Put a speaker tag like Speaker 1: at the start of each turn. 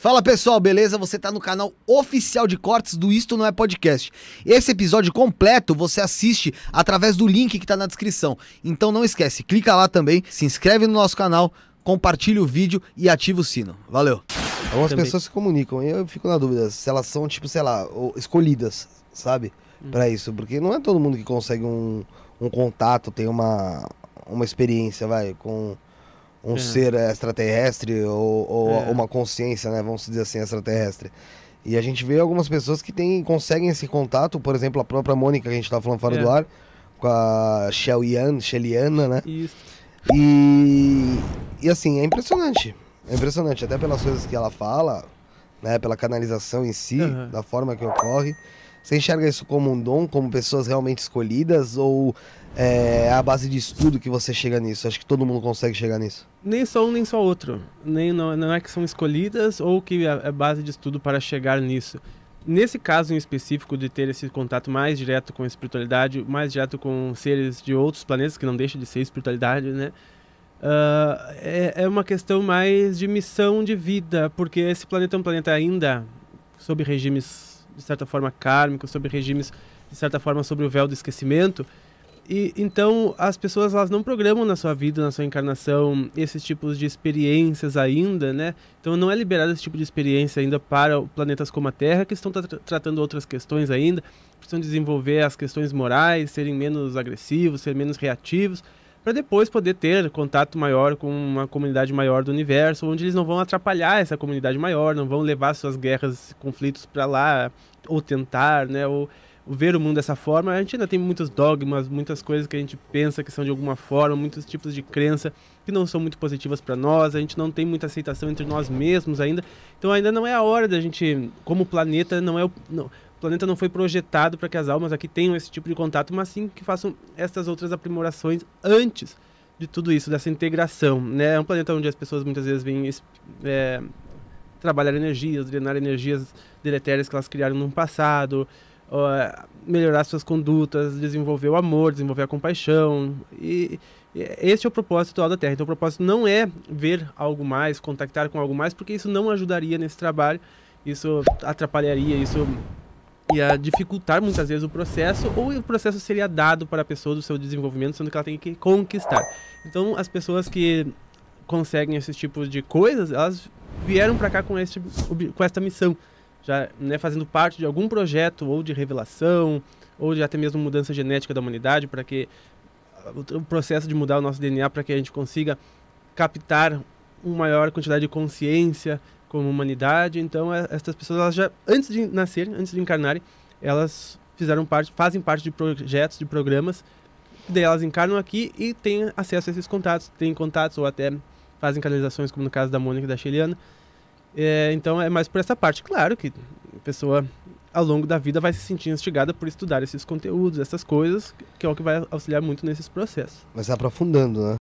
Speaker 1: Fala pessoal, beleza? Você está no canal oficial de cortes do Isto Não É Podcast. Esse episódio completo você assiste através do link que está na descrição. Então não esquece, clica lá também, se inscreve no nosso canal, compartilha o vídeo e ativa o sino. Valeu! Algumas também. pessoas se comunicam e eu fico na dúvida se elas são, tipo, sei lá, escolhidas, sabe? Hum. para isso, porque não é todo mundo que consegue um, um contato, tem uma, uma experiência, vai, com um é. ser extraterrestre ou, ou é. uma consciência, né? Vamos dizer assim, extraterrestre. E a gente vê algumas pessoas que tem, conseguem esse contato, por exemplo, a própria Mônica, que a gente estava falando fora é. do ar, com a Shelian, Sheliana, né? Isso. E, e assim, é impressionante. É impressionante, até pelas coisas que ela fala, né? Pela canalização em si, uhum. da forma que ocorre. Você enxerga isso como um dom, como pessoas realmente escolhidas ou é, é a base de estudo que você chega nisso? Acho que todo mundo consegue chegar nisso.
Speaker 2: Nem só um, nem só outro. Nem, não, não é que são escolhidas ou que é base de estudo para chegar nisso. Nesse caso em específico de ter esse contato mais direto com a espiritualidade, mais direto com seres de outros planetas, que não deixa de ser espiritualidade, né? Uh, é, é uma questão mais de missão de vida, porque esse planeta é um planeta ainda sob regimes de certa forma kármico, sobre regimes de certa forma sobre o véu do esquecimento. E então as pessoas elas não programam na sua vida, na sua encarnação, esses tipos de experiências ainda, né? Então não é liberado esse tipo de experiência ainda para planetas como a Terra, que estão tra tratando outras questões ainda, precisam desenvolver as questões morais, serem menos agressivos, serem menos reativos para depois poder ter contato maior com uma comunidade maior do universo, onde eles não vão atrapalhar essa comunidade maior, não vão levar suas guerras, conflitos para lá, ou tentar, né, ou, ou ver o mundo dessa forma. A gente ainda tem muitos dogmas, muitas coisas que a gente pensa que são de alguma forma, muitos tipos de crença que não são muito positivas para nós, a gente não tem muita aceitação entre nós mesmos ainda. Então ainda não é a hora da gente, como planeta, não é o, não, o planeta não foi projetado para que as almas aqui tenham esse tipo de contato, mas sim que façam essas outras aprimorações antes de tudo isso, dessa integração. Né? É um planeta onde as pessoas muitas vezes vêm é, trabalhar energias, drenar energias deletérias que elas criaram no passado, Uh, melhorar suas condutas, desenvolver o amor, desenvolver a compaixão. E, e é o propósito atual da Terra. Então, o propósito não é ver algo mais, contactar com algo mais, porque isso não ajudaria nesse trabalho, isso atrapalharia, isso ia dificultar muitas vezes o processo, ou o processo seria dado para a pessoa do seu desenvolvimento, sendo que ela tem que conquistar. Então, as pessoas que conseguem esses tipos de coisas, elas vieram para cá com, este, com esta missão, já né, fazendo parte de algum projeto, ou de revelação, ou de até mesmo mudança genética da humanidade, para que o processo de mudar o nosso DNA, para que a gente consiga captar uma maior quantidade de consciência como humanidade. Então, é, essas pessoas, elas já, antes de nascerem, antes de encarnarem, elas fizeram parte, fazem parte de projetos, de programas, daí elas encarnam aqui e têm acesso a esses contatos, têm contatos ou até fazem canalizações, como no caso da Mônica e da cheliana É, então, é mais por essa parte. Claro que a pessoa, ao longo da vida, vai se sentir instigada por estudar esses conteúdos, essas coisas, que é o que vai auxiliar muito nesses processos.
Speaker 1: Mas aprofundando, né?